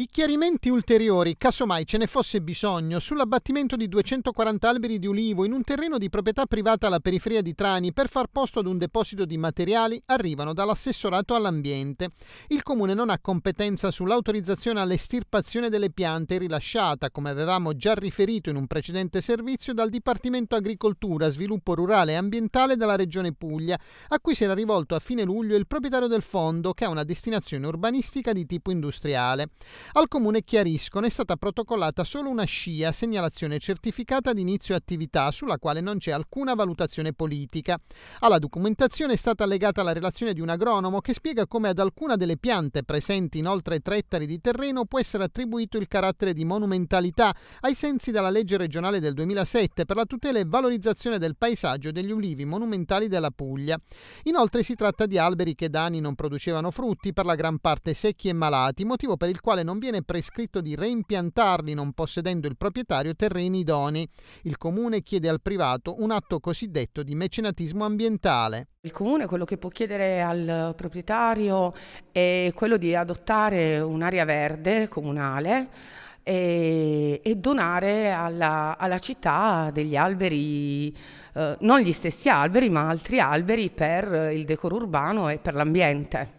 I chiarimenti ulteriori, casomai ce ne fosse bisogno, sull'abbattimento di 240 alberi di ulivo in un terreno di proprietà privata alla periferia di Trani per far posto ad un deposito di materiali arrivano dall'assessorato all'ambiente. Il comune non ha competenza sull'autorizzazione all'estirpazione delle piante rilasciata, come avevamo già riferito in un precedente servizio, dal Dipartimento Agricoltura, Sviluppo Rurale e Ambientale della Regione Puglia, a cui si era rivolto a fine luglio il proprietario del fondo che ha una destinazione urbanistica di tipo industriale. Al comune chiariscono è stata protocollata solo una scia, segnalazione certificata di inizio attività sulla quale non c'è alcuna valutazione politica. Alla documentazione è stata legata la relazione di un agronomo che spiega come ad alcuna delle piante presenti in oltre 3 ettari di terreno può essere attribuito il carattere di monumentalità ai sensi della legge regionale del 2007 per la tutela e valorizzazione del paesaggio degli ulivi monumentali della Puglia. Inoltre si tratta di alberi che da anni non producevano frutti, per la gran parte secchi e malati, motivo per il quale non non viene prescritto di reimpiantarli non possedendo il proprietario terreni idonei. Il comune chiede al privato un atto cosiddetto di mecenatismo ambientale. Il comune quello che può chiedere al proprietario è quello di adottare un'area verde comunale e, eh, e donare alla, alla, città degli alberi, eh, non gli stessi alberi, ma altri alberi per il decoro urbano e per l'ambiente.